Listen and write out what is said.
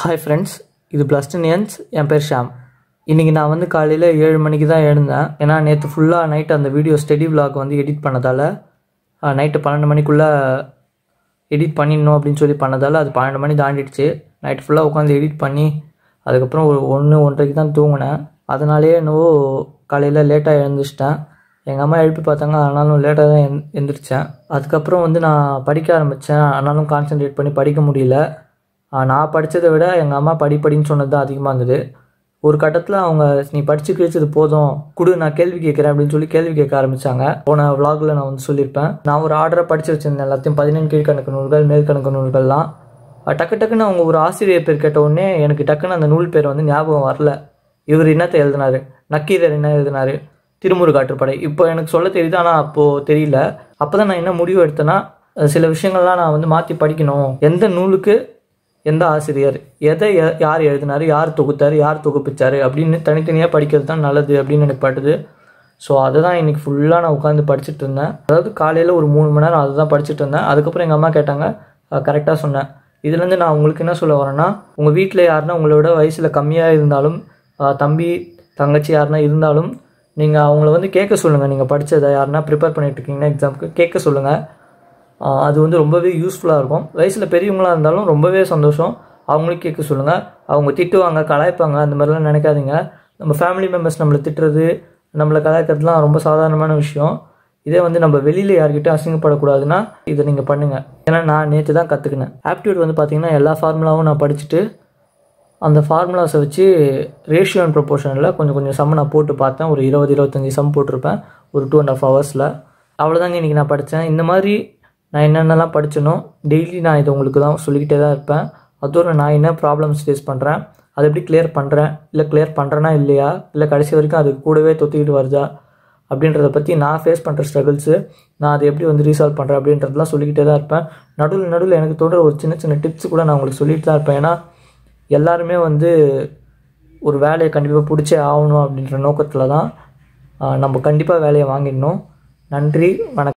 hi friends இது பிளஸ்டனியன்ஸ் என் பேர் ஷாம் இன்றைக்கி நான் வந்து காலையில் ஏழு மணிக்கு தான் எழுந்தேன் ஏன்னா நேற்று ஃபுல்லாக நைட்டு அந்த வீடியோ ஸ்டெடி விலாக் வந்து எடிட் பண்ணதால் நைட்டு பன்னெண்டு மணிக்குள்ளே எடிட் பண்ணிடணும் அப்படின்னு சொல்லி பண்ணதால் அது பன்னெண்டு மணி தாண்டிடுச்சு நைட்டு ஃபுல்லாக உட்காந்து எடிட் பண்ணி அதுக்கப்புறம் ஒரு ஒன்று ஒன்றரைக்கு தான் தூங்கினேன் அதனாலேயே என்னவோ காலையில் லேட்டாக எழுந்துச்சிட்டேன் எங்கள் அம்மா எழுப்பி பார்த்தாங்க ஆனாலும் லேட்டாக தான் எந் எழுந்திரிச்சேன் அதுக்கப்புறம் வந்து நான் படிக்க ஆரம்பித்தேன் ஆனாலும் கான்சென்ட்ரேட் பண்ணி படிக்க முடியல நான் படித்ததை விட எங்கள் அம்மா படிப்படின்னு சொன்னது தான் அதிகமாக இருந்தது ஒரு கட்டத்தில் அவங்க நீ படித்து கிழிச்சது போதும் கொடு நான் கேள்வி கேட்குறேன் அப்படின்னு சொல்லி கேள்வி கேட்க ஆரம்பித்தாங்க போன விளாகில் நான் வந்து சொல்லியிருப்பேன் நான் ஒரு ஆர்டரை படித்து வச்சுருந்தேன் எல்லாத்தையும் பதினெண்டு கீழ்கணக்கு நூல்கள் மேற்கணக்கு நூல்கள்லாம் டக்கு டக்குன்னு அவங்க ஒரு ஆசிரியர் பேர் கேட்ட உடனே எனக்கு டக்குன்னு அந்த நூல் பேர் வந்து ஞாபகம் வரல இவர் என்னத்தை எழுதினார் நக்கீரர் என்ன எழுதினார் திருமுருகாற்றுப்படை இப்போ எனக்கு சொல்ல தெரியுது ஆனால் அப்போது தெரியல அப்போ தான் நான் என்ன முடிவு எடுத்தேன்னா சில விஷயங்கள்லாம் நான் வந்து மாற்றி படிக்கணும் எந்த நூலுக்கு எந்த ஆசிரியர் எதை யார் எழுதினார் யார் தொகுத்தார் யார் தொகுப்பிச்சார் அப்படின்னு தனித்தனியாக படிக்கிறது தான் நல்லது அப்படின்னு எனக்கு ஸோ அதை தான் இன்றைக்கி ஃபுல்லாக நான் உட்காந்து படிச்சுட்டு இருந்தேன் அதாவது காலையில் ஒரு மூணு மணி நேரம் அதை தான் படிச்சுட்டு இருந்தேன் அதுக்கப்புறம் எங்கள் அம்மா கேட்டாங்க கரெக்டாக சொன்னேன் இதுலேருந்து நான் உங்களுக்கு என்ன சொல்ல வரேன்னா உங்கள் வீட்டில் யாருன்னா உங்களோட வயசில் கம்மியாக இருந்தாலும் தம்பி தங்கச்சி யாருன்னா இருந்தாலும் நீங்கள் அவங்கள வந்து கேட்க சொல்லுங்கள் நீங்கள் படித்ததை யாருன்னா ப்ரிப்பேர் பண்ணிகிட்ருக்கீங்கன்னா எக்ஸாமுக்கு கேட்க சொல்லுங்கள் அது வந்து ரொம்பவே யூஸ்ஃபுல்லாக இருக்கும் வயசில் பெரியவங்களாக இருந்தாலும் ரொம்பவே சந்தோஷம் அவங்களும் கேட்க சொல்லுங்கள் அவங்க திட்டுவாங்க கலாய்ப்பாங்க அந்த மாதிரிலாம் நினைக்காதீங்க நம்ம ஃபேமிலி மெம்பர்ஸ் நம்மளை திட்டுறது நம்மளை கலாய்க்கிறதுலாம் ரொம்ப சாதாரணமான விஷயம் இதே வந்து நம்ம வெளியில் யார்கிட்டயும் அசிங்கப்படக்கூடாதுன்னா இதை நீங்கள் பண்ணுங்கள் ஏன்னா நான் நேற்று தான் கற்றுக்கினேன் ஆப்டியூட் வந்து பார்த்திங்கன்னா எல்லா ஃபார்முலாவும் நான் படிச்சுட்டு அந்த ஃபார்முலாஸை வச்சு ரேஷியோ அண்ட் ப்ரொப்போர்ஷனில் கொஞ்சம் கொஞ்சம் சம் நான் போட்டு பார்த்தேன் ஒரு இருபது இருபத்தஞ்சி சம் போட்டிருப்பேன் ஒரு டூ அண்ட் ஆஃப் ஹவர்ஸில் அவ்வளோதாங்க இன்றைக்கி நான் படித்தேன் இந்த மாதிரி நான் என்னென்னலாம் படித்தனோ டெய்லி நான் இதை உங்களுக்கு தான் சொல்லிக்கிட்டே தான் இருப்பேன் அதோட நான் என்ன ப்ராப்ளம்ஸ் ஃபேஸ் பண்ணுறேன் அதை எப்படி கிளியர் பண்ணுறேன் இல்லை கிளியர் பண்ணுறேனா இல்லையா இல்லை கடைசி வரைக்கும் அது கூடவே தொத்திக்கிட்டு வருதா அப்படின்றத பற்றி நான் ஃபேஸ் பண்ணுற ஸ்ட்ரகிள்ஸு நான் அதை எப்படி வந்து ரீசால்வ் பண்ணுறேன் அப்படின்றதெல்லாம் சொல்லிக்கிட்டே தான் இருப்பேன் நடுவில் நடுவில் எனக்கு தோன்ற ஒரு சின்ன சின்ன டிப்ஸ் கூட நான் உங்களுக்கு சொல்லிட்டு தான் இருப்பேன் ஏன்னா எல்லாருமே வந்து ஒரு வேலையை கண்டிப்பாக பிடிச்சே ஆகணும் அப்படின்ற நோக்கத்தில் தான் நம்ம கண்டிப்பாக வேலையை வாங்கிடணும் நன்றி வணக்கம்